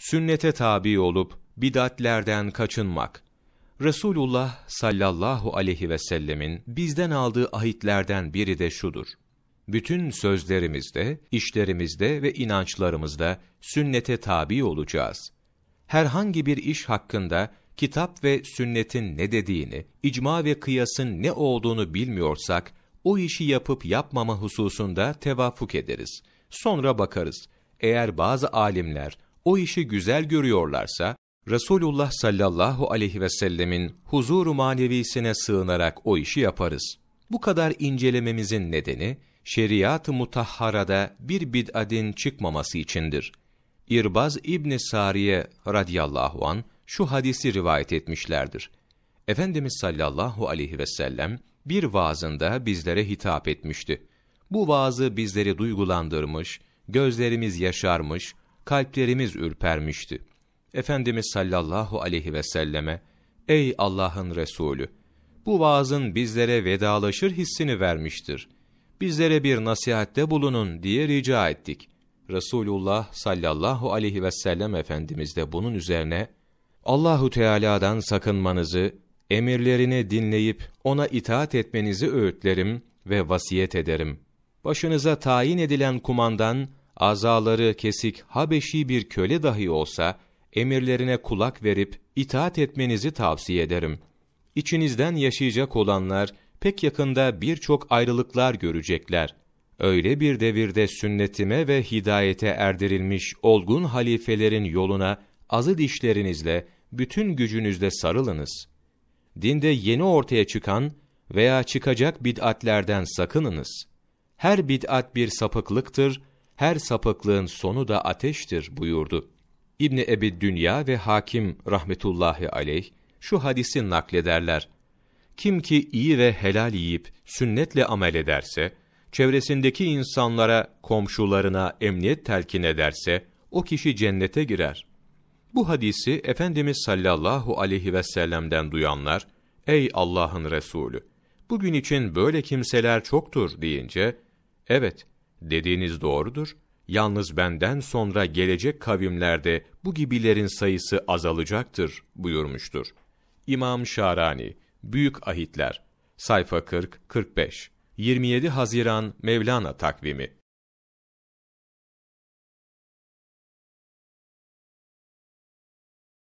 sünnete tabi olup bidatlerden kaçınmak. Resulullah sallallahu aleyhi ve sellemin bizden aldığı ahitlerden biri de şudur. Bütün sözlerimizde, işlerimizde ve inançlarımızda sünnete tabi olacağız. Herhangi bir iş hakkında kitap ve sünnetin ne dediğini, icma ve kıyasın ne olduğunu bilmiyorsak, o işi yapıp yapmama hususunda tevafuk ederiz. Sonra bakarız. Eğer bazı alimler o işi güzel görüyorlarsa, Resulullah sallallahu aleyhi ve sellemin huzuru manevisine sığınarak o işi yaparız. Bu kadar incelememizin nedeni, şeriat-ı mutahharada bir bid'adin çıkmaması içindir. İrbaz İbni Sariye radiyallahu an şu hadisi rivayet etmişlerdir. Efendimiz sallallahu aleyhi ve sellem bir vaazında bizlere hitap etmişti. Bu vaazı bizleri duygulandırmış, gözlerimiz yaşarmış, kalplerimiz ürpermişti. Efendimiz sallallahu aleyhi ve selleme, Ey Allah'ın Resulü! Bu vaazın bizlere vedalaşır hissini vermiştir. Bizlere bir nasihatte bulunun diye rica ettik. Resulullah sallallahu aleyhi ve sellem Efendimiz de bunun üzerine, Allahu Teala'dan sakınmanızı, emirlerini dinleyip ona itaat etmenizi öğütlerim ve vasiyet ederim. Başınıza tayin edilen kumandan azaları kesik Habeşi bir köle dahi olsa, emirlerine kulak verip itaat etmenizi tavsiye ederim. İçinizden yaşayacak olanlar, pek yakında birçok ayrılıklar görecekler. Öyle bir devirde sünnetime ve hidayete erdirilmiş olgun halifelerin yoluna azı dişlerinizle, bütün gücünüzle sarılınız. Dinde yeni ortaya çıkan veya çıkacak bid'atlerden sakınınız. Her bid'at bir sapıklıktır her sapıklığın sonu da ateştir buyurdu. İbni Ebi Dünya ve Hakim rahmetullahi aleyh şu hadisi naklederler. Kim ki iyi ve helal yiyip sünnetle amel ederse, çevresindeki insanlara, komşularına emniyet telkin ederse, o kişi cennete girer. Bu hadisi Efendimiz sallallahu aleyhi ve sellem'den duyanlar, Ey Allah'ın Resulü! Bugün için böyle kimseler çoktur deyince, evet, Dediğiniz doğrudur. Yalnız benden sonra gelecek kavimlerde bu gibilerin sayısı azalacaktır buyurmuştur. İmam Şarani, Büyük Ahitler, sayfa 40-45, 27 Haziran Mevlana takvimi.